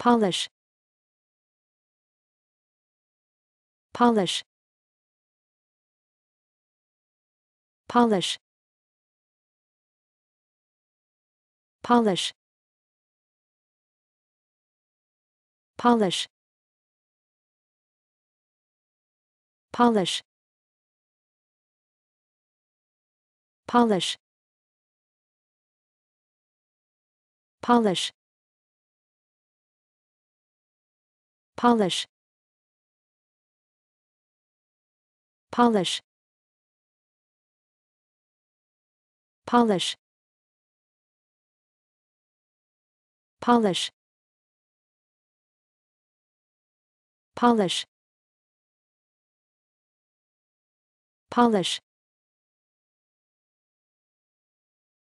polish polish polish polish polish polish polish polish polish polish polish polish polish polish